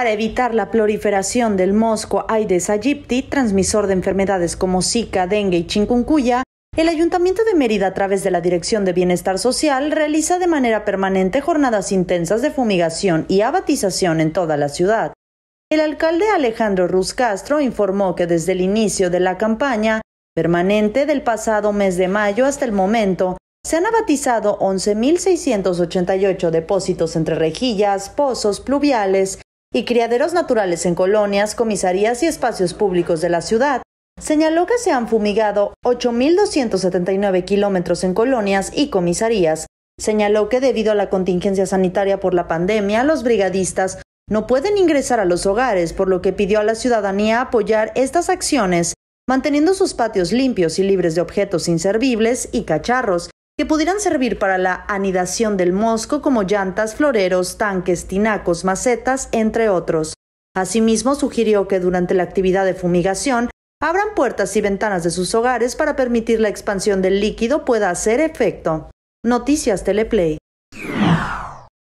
Para evitar la proliferación del mosco Aedes aegypti, transmisor de enfermedades como Zika, dengue y chikungunya, el Ayuntamiento de Mérida, a través de la Dirección de Bienestar Social, realiza de manera permanente jornadas intensas de fumigación y abatización en toda la ciudad. El alcalde Alejandro Ruz Castro informó que desde el inicio de la campaña permanente del pasado mes de mayo hasta el momento, se han abatizado 11.688 depósitos entre rejillas, pozos pluviales, y criaderos naturales en colonias, comisarías y espacios públicos de la ciudad, señaló que se han fumigado 8.279 kilómetros en colonias y comisarías. Señaló que debido a la contingencia sanitaria por la pandemia, los brigadistas no pueden ingresar a los hogares, por lo que pidió a la ciudadanía apoyar estas acciones, manteniendo sus patios limpios y libres de objetos inservibles y cacharros, que pudieran servir para la anidación del mosco como llantas, floreros, tanques, tinacos, macetas, entre otros. Asimismo, sugirió que durante la actividad de fumigación abran puertas y ventanas de sus hogares para permitir la expansión del líquido pueda hacer efecto. Noticias Teleplay.